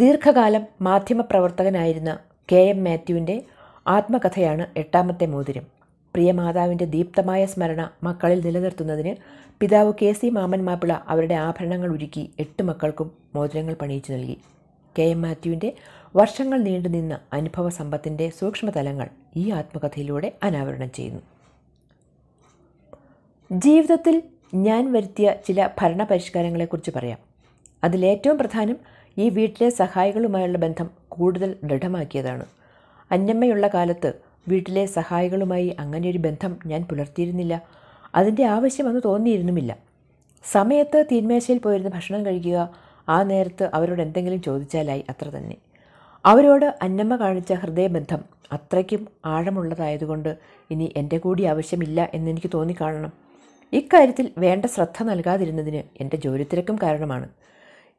ദീർഘകാലം മാധ്യമപ്രവർത്തകനായിരുന്ന K M മാത്യുവിൻ്റെ ആത്മകഥയാണ് എട്ടാമത്തെ മോതിരം പ്രിയമാതാവിൻ്റെ ദീപ്തമായ സ്മരണ മക്കളിൽ നിലനിർത്തുന്നതിന് പിതാവ് കെ സി മാമൻ മാപ്പിള അവരുടെ ആഭരണങ്ങൾ ഒരുക്കി എട്ട് മക്കൾക്കും മോതിരങ്ങൾ പണിയിച്ചു നൽകി കെ എം മാത്യുവിൻ്റെ വർഷങ്ങൾ നീണ്ടുനിന്ന അനുഭവ സമ്പത്തിൻ്റെ സൂക്ഷ്മതലങ്ങൾ ഈ ആത്മകഥയിലൂടെ അനാവരണം ചെയ്യുന്നു ജീവിതത്തിൽ ഞാൻ വരുത്തിയ ചില ഭരണപരിഷ്കാരങ്ങളെക്കുറിച്ച് പറയാം അതിലേറ്റവും പ്രധാനം ഈ വീട്ടിലെ സഹായികളുമായുള്ള ബന്ധം കൂടുതൽ ദൃഢമാക്കിയതാണ് അന്നമ്മയുള്ള കാലത്ത് വീട്ടിലെ സഹായികളുമായി അങ്ങനെയൊരു ബന്ധം ഞാൻ പുലർത്തിയിരുന്നില്ല അതിൻ്റെ ആവശ്യമെന്ന് തോന്നിയിരുന്നുമില്ല സമയത്ത് തീന്മേശയിൽ പോയിരുന്ന ഭക്ഷണം കഴിക്കുക ആ നേരത്ത് അവരോട് എന്തെങ്കിലും ചോദിച്ചാലായി അത്ര തന്നെ അവരോട് അന്നമ്മ കാണിച്ച ഹൃദയബന്ധം അത്രയ്ക്കും ആഴമുള്ളതായതുകൊണ്ട് ഇനി എൻ്റെ കൂടി ആവശ്യമില്ല എന്നെനിക്ക് തോന്നിക്കാണണം ഇക്കാര്യത്തിൽ വേണ്ട ശ്രദ്ധ നൽകാതിരുന്നതിന് എൻ്റെ ജോലിത്തിരക്കും കാരണമാണ്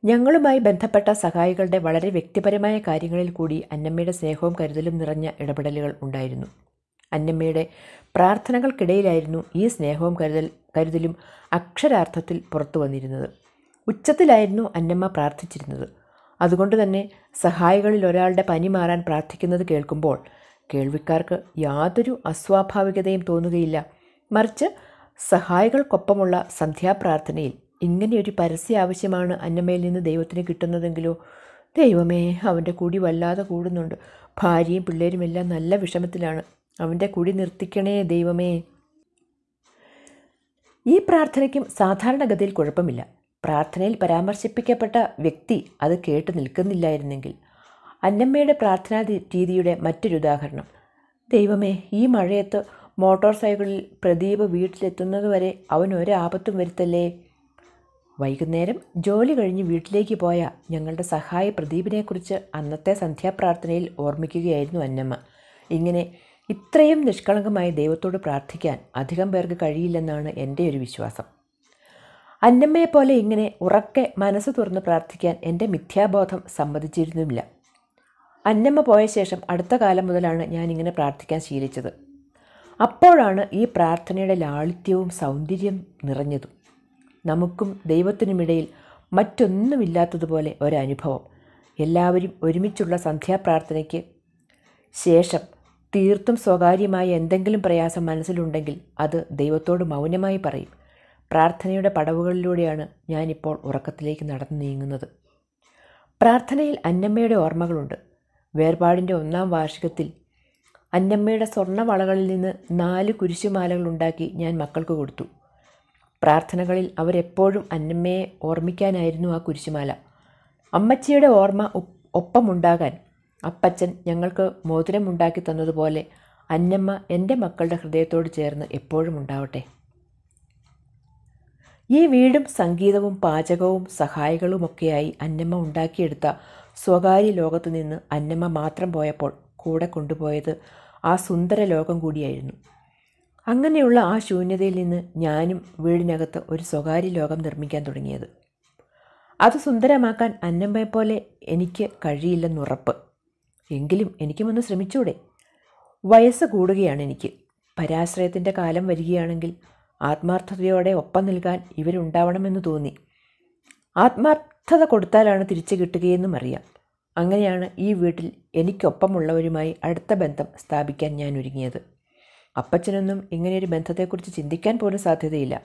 ഞങ്ങളുമായി ബന്ധപ്പെട്ട സഹായികളുടെ വളരെ വ്യക്തിപരമായ കാര്യങ്ങളിൽ കൂടി അന്നമ്മയുടെ സ്നേഹവും കരുതലും നിറഞ്ഞ ഇടപെടലുകൾ ഉണ്ടായിരുന്നു അന്നമ്മയുടെ പ്രാർത്ഥനകൾക്കിടയിലായിരുന്നു ഈ സ്നേഹവും കരുതൽ കരുതലും അക്ഷരാർത്ഥത്തിൽ പുറത്തു വന്നിരുന്നത് ഉച്ചത്തിലായിരുന്നു അന്നമ്മ പ്രാർത്ഥിച്ചിരുന്നത് അതുകൊണ്ട് തന്നെ സഹായികളിൽ ഒരാളുടെ പനി മാറാൻ പ്രാർത്ഥിക്കുന്നത് കേൾക്കുമ്പോൾ കേൾവിക്കാർക്ക് യാതൊരു അസ്വാഭാവികതയും തോന്നുകയില്ല മറിച്ച് സഹായികൾക്കൊപ്പമുള്ള സന്ധ്യാപ്രാർത്ഥനയിൽ ഇങ്ങനെയൊരു പരസ്യ ആവശ്യമാണ് അന്നമ്മയിൽ നിന്ന് ദൈവത്തിന് കിട്ടുന്നതെങ്കിലോ ദൈവമേ അവൻ്റെ കുടി വല്ലാതെ കൂടുന്നുണ്ട് ഭാര്യയും എല്ലാം നല്ല വിഷമത്തിലാണ് അവൻ്റെ കുടി നിർത്തിക്കണേ ദൈവമേ ഈ പ്രാർത്ഥനയ്ക്കും സാധാരണഗതിയിൽ കുഴപ്പമില്ല പ്രാർത്ഥനയിൽ പരാമർശിപ്പിക്കപ്പെട്ട വ്യക്തി അത് കേട്ട് നിൽക്കുന്നില്ലായിരുന്നെങ്കിൽ അന്നമ്മയുടെ പ്രാർത്ഥനാ രീതിയുടെ മറ്റൊരു ഉദാഹരണം ദൈവമേ ഈ മഴയത്ത് മോട്ടോർ സൈക്കിളിൽ പ്രദീപ് വീട്ടിലെത്തുന്നതുവരെ അവൻ ഒരാപത്തും വരുത്തല്ലേ വൈകുന്നേരം ജോലി കഴിഞ്ഞ് വീട്ടിലേക്ക് പോയ ഞങ്ങളുടെ സഹായ പ്രദീപിനെക്കുറിച്ച് അന്നത്തെ സന്ധ്യാപ്രാർത്ഥനയിൽ ഓർമ്മിക്കുകയായിരുന്നു അന്നമ്മ ഇങ്ങനെ ഇത്രയും നിഷ്കളങ്കമായി ദൈവത്തോട് പ്രാർത്ഥിക്കാൻ അധികം പേർക്ക് കഴിയില്ലെന്നാണ് എൻ്റെ ഒരു വിശ്വാസം അന്നമ്മയെപ്പോലെ ഇങ്ങനെ ഉറക്കെ മനസ്സ് തുറന്ന് പ്രാർത്ഥിക്കാൻ എൻ്റെ മിഥ്യാബോധം സമ്മതിച്ചിരുന്നുമില്ല അന്നമ്മ പോയ ശേഷം അടുത്ത കാലം മുതലാണ് ഇങ്ങനെ പ്രാർത്ഥിക്കാൻ ശീലിച്ചത് അപ്പോഴാണ് ഈ പ്രാർത്ഥനയുടെ ലാളിത്യവും സൗന്ദര്യം നിറഞ്ഞതും നമുക്കും ദൈവത്തിനുമിടയിൽ മറ്റൊന്നുമില്ലാത്തതുപോലെ ഒരനുഭവം എല്ലാവരും ഒരുമിച്ചുള്ള സന്ധ്യാപ്രാർത്ഥനയ്ക്ക് ശേഷം തീർത്തും സ്വകാര്യമായ എന്തെങ്കിലും പ്രയാസം മനസ്സിലുണ്ടെങ്കിൽ അത് ദൈവത്തോട് മൗനമായി പറയും പ്രാർത്ഥനയുടെ പടവുകളിലൂടെയാണ് ഞാനിപ്പോൾ ഉറക്കത്തിലേക്ക് നടന്നു നീങ്ങുന്നത് പ്രാർത്ഥനയിൽ അന്നമ്മയുടെ ഓർമ്മകളുണ്ട് വേർപാടിൻ്റെ ഒന്നാം വാർഷികത്തിൽ അന്നമ്മയുടെ സ്വർണ്ണവളകളിൽ നിന്ന് നാല് കുരിശുമാലകളുണ്ടാക്കി ഞാൻ മക്കൾക്ക് കൊടുത്തു പ്രാർത്ഥനകളിൽ അവരെപ്പോഴും അന്നമ്മയെ ഓർമ്മിക്കാനായിരുന്നു ആ കുരിശുമാല അമ്മച്ചിയുടെ ഓർമ്മ ഒപ്പമുണ്ടാകാൻ അപ്പച്ചൻ ഞങ്ങൾക്ക് മോതിരമുണ്ടാക്കി തന്നതുപോലെ അന്നമ്മ എൻ്റെ മക്കളുടെ ഹൃദയത്തോട് ചേർന്ന് എപ്പോഴും ഉണ്ടാവട്ടെ ഈ വീടും സംഗീതവും പാചകവും സഹായികളുമൊക്കെയായി അന്നമ്മ ഉണ്ടാക്കിയെടുത്ത സ്വകാര്യ ലോകത്തു നിന്ന് അന്നമ്മ മാത്രം പോയപ്പോൾ കൂടെ കൊണ്ടുപോയത് ആ സുന്ദര ലോകം കൂടിയായിരുന്നു അങ്ങനെയുള്ള ആ ശൂന്യതയിൽ നിന്ന് ഞാനും വീടിനകത്ത് ഒരു സ്വകാര്യ ലോകം നിർമ്മിക്കാൻ തുടങ്ങിയത് അത് സുന്ദരമാക്കാൻ അന്നമ്മയെപ്പോലെ പോലെ എനിക്ക് കഴിയില്ലെന്നുറപ്പ് എങ്കിലും എനിക്കുമൊന്ന് ഒന്ന് ശ്രമിച്ചൂടെ വയസ്സ് കൂടുകയാണ് എനിക്ക് പരാശ്രയത്തിൻ്റെ കാലം വരികയാണെങ്കിൽ ആത്മാർത്ഥതയോടെ ഒപ്പം നിൽക്കാൻ ഇവരുണ്ടാവണമെന്ന് തോന്നി ആത്മാർത്ഥത കൊടുത്താലാണ് തിരിച്ചു കിട്ടുകയെന്നും അറിയാം അങ്ങനെയാണ് ഈ വീട്ടിൽ എനിക്കൊപ്പമുള്ളവരുമായി അടുത്ത ബന്ധം സ്ഥാപിക്കാൻ ഞാൻ ഒരുങ്ങിയത് അപ്പച്ചനൊന്നും ഇങ്ങനെയൊരു ബന്ധത്തെക്കുറിച്ച് ചിന്തിക്കാൻ പോലും സാധ്യതയില്ല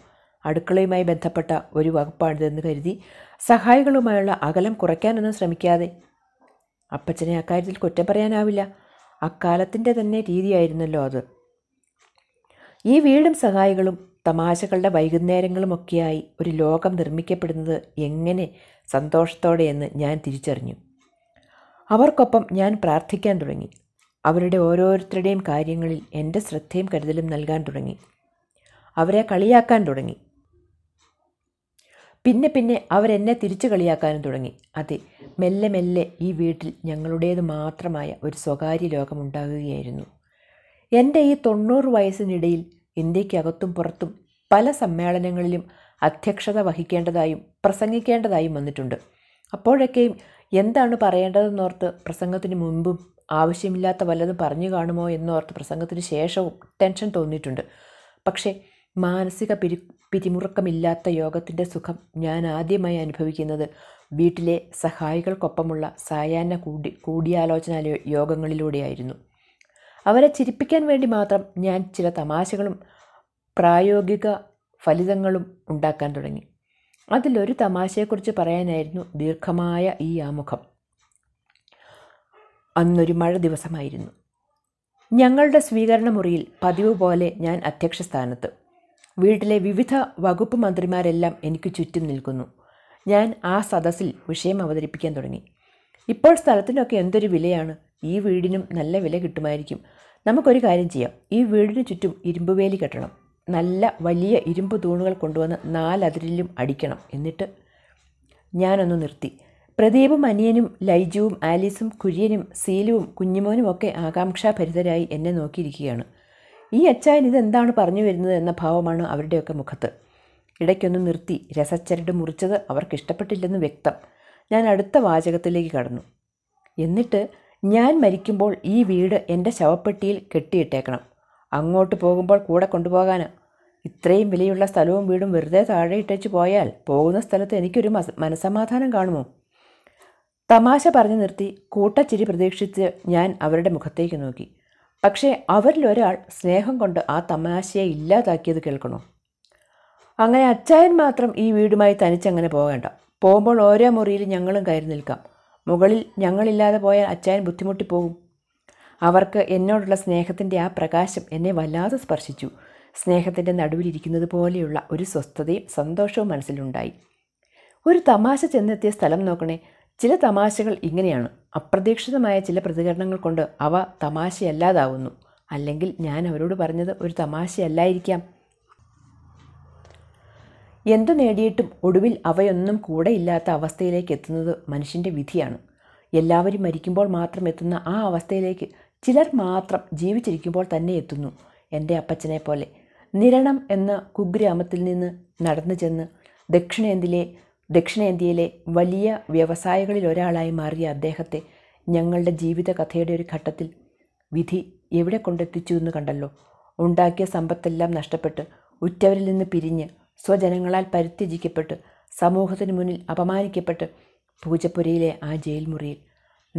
അടുക്കളയുമായി ബന്ധപ്പെട്ട ഒരു വകുപ്പാണിതെന്ന് കരുതി സഹായികളുമായുള്ള അകലം കുറയ്ക്കാനൊന്നും ശ്രമിക്കാതെ അപ്പച്ചനെ അക്കാര്യത്തിൽ കുറ്റം പറയാനാവില്ല അക്കാലത്തിൻ്റെ തന്നെ രീതിയായിരുന്നല്ലോ അത് ഈ വീടും സഹായികളും തമാശകളുടെ വൈകുന്നേരങ്ങളുമൊക്കെയായി ഒരു ലോകം നിർമ്മിക്കപ്പെടുന്നത് എങ്ങനെ സന്തോഷത്തോടെയെന്ന് ഞാൻ തിരിച്ചറിഞ്ഞു അവർക്കൊപ്പം ഞാൻ പ്രാർത്ഥിക്കാൻ തുടങ്ങി അവരുടെ ഓരോരുത്തരുടെയും കാര്യങ്ങളിൽ എൻ്റെ ശ്രദ്ധയും കരുതലും നൽകാൻ തുടങ്ങി അവരെ കളിയാക്കാൻ തുടങ്ങി പിന്നെ പിന്നെ അവരെന്നെ തിരിച്ചു കളിയാക്കാനും തുടങ്ങി അതെ മെല്ലെ മെല്ലെ ഈ വീട്ടിൽ ഞങ്ങളുടേത് മാത്രമായ ഒരു സ്വകാര്യ ലോകമുണ്ടാകുകയായിരുന്നു എൻ്റെ ഈ തൊണ്ണൂറ് വയസ്സിനിടയിൽ ഇന്ത്യക്കകത്തും പുറത്തും പല സമ്മേളനങ്ങളിലും അധ്യക്ഷത വഹിക്കേണ്ടതായും പ്രസംഗിക്കേണ്ടതായും വന്നിട്ടുണ്ട് അപ്പോഴൊക്കെയും എന്താണ് പറയേണ്ടതെന്നോർത്ത് പ്രസംഗത്തിന് മുമ്പും ആവശ്യമില്ലാത്ത വല്ലതും പറഞ്ഞു കാണുമോ എന്നോർത്ത് പ്രസംഗത്തിന് ശേഷവും ടെൻഷൻ തോന്നിയിട്ടുണ്ട് പക്ഷേ മാനസിക പിരി പിരിമുറുക്കമില്ലാത്ത യോഗത്തിൻ്റെ സുഖം ഞാൻ ആദ്യമായി അനുഭവിക്കുന്നത് വീട്ടിലെ സഹായികൾക്കൊപ്പമുള്ള സായാഹ്ന കൂടി കൂടിയാലോചന യോഗങ്ങളിലൂടെയായിരുന്നു അവരെ ചിരിപ്പിക്കാൻ വേണ്ടി മാത്രം ഞാൻ ചില തമാശകളും പ്രായോഗിക ഫലിതങ്ങളും ഉണ്ടാക്കാൻ തുടങ്ങി അതിലൊരു തമാശയെക്കുറിച്ച് പറയാനായിരുന്നു ദീർഘമായ ഈ ആമുഖം അന്നൊരു മഴ ദിവസമായിരുന്നു ഞങ്ങളുടെ സ്വീകരണ മുറിയിൽ പതിവ് പോലെ ഞാൻ അധ്യക്ഷസ്ഥാനത്ത് വീട്ടിലെ വിവിധ വകുപ്പ് മന്ത്രിമാരെല്ലാം എനിക്ക് ചുറ്റും നിൽക്കുന്നു ഞാൻ ആ സദസ്സിൽ വിഷയം അവതരിപ്പിക്കാൻ തുടങ്ങി ഇപ്പോൾ സ്ഥലത്തിനൊക്കെ എന്തൊരു വിലയാണ് ഈ വീടിനും നല്ല വില കിട്ടുമായിരിക്കും നമുക്കൊരു കാര്യം ചെയ്യാം ഈ വീടിന് ചുറ്റും ഇരുമ്പുവേലി കെട്ടണം നല്ല വലിയ ഇരുമ്പ് തൂണുകൾ കൊണ്ടുവന്ന് നാലതിരിലും അടിക്കണം എന്നിട്ട് ഞാനൊന്ന് നിർത്തി പ്രദീപും അനിയനും ലൈജുവും ആലീസും കുര്യനും സീലുവും കുഞ്ഞുമോനുമൊക്കെ ആകാംക്ഷാഭരിതരായി എന്നെ നോക്കിയിരിക്കുകയാണ് ഈ അച്ചായൻ ഇതെന്താണ് പറഞ്ഞു വരുന്നത് എന്ന ഭാവമാണ് അവരുടെയൊക്കെ മുഖത്ത് ഇടയ്ക്കൊന്ന് നിർത്തി രസച്ചരട് മുറിച്ചത് അവർക്ക് ഇഷ്ടപ്പെട്ടില്ലെന്ന് വ്യക്തം ഞാൻ അടുത്ത വാചകത്തിലേക്ക് കടന്നു എന്നിട്ട് ഞാൻ മരിക്കുമ്പോൾ ഈ വീട് എൻ്റെ ശവപ്പെട്ടിയിൽ കെട്ടിയിട്ടേക്കണം അങ്ങോട്ട് പോകുമ്പോൾ കൂടെ കൊണ്ടുപോകാൻ ഇത്രയും വിലയുള്ള സ്ഥലവും വീടും വെറുതെ താഴെ ഇട്ടേച്ച് പോയാൽ പോകുന്ന സ്ഥലത്ത് എനിക്കൊരു മനസമാധാനം കാണുമോ തമാശ പറഞ്ഞു നിർത്തി കൂട്ടച്ചിരി പ്രതീക്ഷിച്ച് ഞാൻ അവരുടെ മുഖത്തേക്ക് നോക്കി പക്ഷേ അവരിലൊരാൾ സ്നേഹം കൊണ്ട് ആ തമാശയെ ഇല്ലാതാക്കിയത് കേൾക്കണു അങ്ങനെ അച്ചായൻ മാത്രം ഈ വീടുമായി തനിച്ചങ്ങനെ പോകേണ്ട പോകുമ്പോൾ ഓരോ മുറിയിൽ ഞങ്ങളും കയറി നിൽക്കാം മുകളിൽ ഞങ്ങളില്ലാതെ പോയാൽ അച്ചായൻ പോകും അവർക്ക് എന്നോടുള്ള സ്നേഹത്തിൻ്റെ ആ പ്രകാശം എന്നെ വല്ലാതെ സ്പർശിച്ചു സ്നേഹത്തിൻ്റെ നടുവിലിരിക്കുന്നത് പോലെയുള്ള ഒരു സ്വസ്ഥതയും സന്തോഷവും മനസ്സിലുണ്ടായി ഒരു തമാശ ചെന്നെത്തിയ സ്ഥലം നോക്കണേ ചില തമാശകൾ ഇങ്ങനെയാണ് അപ്രതീക്ഷിതമായ ചില പ്രതികരണങ്ങൾ കൊണ്ട് അവ തമാശയല്ലാതാവുന്നു അല്ലെങ്കിൽ ഞാൻ അവരോട് പറഞ്ഞത് ഒരു തമാശയല്ലായിരിക്കാം എന്തു നേടിയിട്ടും ഒടുവിൽ അവയൊന്നും കൂടെ ഇല്ലാത്ത അവസ്ഥയിലേക്ക് എത്തുന്നത് മനുഷ്യൻ്റെ വിധിയാണ് എല്ലാവരും മരിക്കുമ്പോൾ മാത്രം എത്തുന്ന ആ അവസ്ഥയിലേക്ക് ചിലർ മാത്രം ജീവിച്ചിരിക്കുമ്പോൾ തന്നെ എത്തുന്നു എൻ്റെ അപ്പച്ചനെ പോലെ നിരണം എന്ന കുഗ്രാമത്തിൽ നിന്ന് നടന്നു ചെന്ന് ദക്ഷിണേന്ത്യയിലെ ദക്ഷിണേന്ത്യയിലെ വലിയ വ്യവസായികളിൽ ഒരാളായി മാറിയ അദ്ദേഹത്തെ ഞങ്ങളുടെ ജീവിത കഥയുടെ ഒരു ഘട്ടത്തിൽ വിധി എവിടെ കൊണ്ടെത്തിച്ചു എന്ന് കണ്ടല്ലോ ഉണ്ടാക്കിയ സമ്പത്തെല്ലാം നഷ്ടപ്പെട്ട് ഉറ്റവരിൽ നിന്ന് പിരിഞ്ഞ് സ്വജനങ്ങളാൽ പരിത്യജിക്കപ്പെട്ട് സമൂഹത്തിന് മുന്നിൽ അപമാനിക്കപ്പെട്ട് പൂജപ്പുരയിലെ ആ ജയിൽ മുറിയിൽ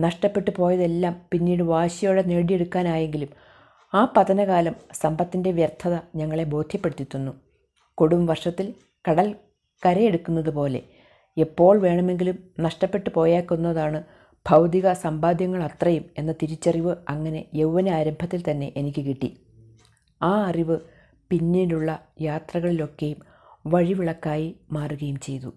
നഷ്ടപ്പെട്ടു പോയതെല്ലാം പിന്നീട് വാശിയോടെ നേടിയെടുക്കാനായെങ്കിലും ആ പതനകാലം സമ്പത്തിൻ്റെ വ്യർത്ഥത ഞങ്ങളെ ബോധ്യപ്പെടുത്തി തന്നു കൊടും വർഷത്തിൽ കടൽ കരയെടുക്കുന്നത് പോലെ എപ്പോൾ വേണമെങ്കിലും നഷ്ടപ്പെട്ടു പോയേക്കുന്നതാണ് ഭൗതിക സമ്പാദ്യങ്ങൾ അത്രയും എന്ന തിരിച്ചറിവ് അങ്ങനെ യൗവന ആരംഭത്തിൽ തന്നെ എനിക്ക് കിട്ടി ആ അറിവ് പിന്നീടുള്ള യാത്രകളിലൊക്കെയും വഴിവിളക്കായി മാറുകയും ചെയ്തു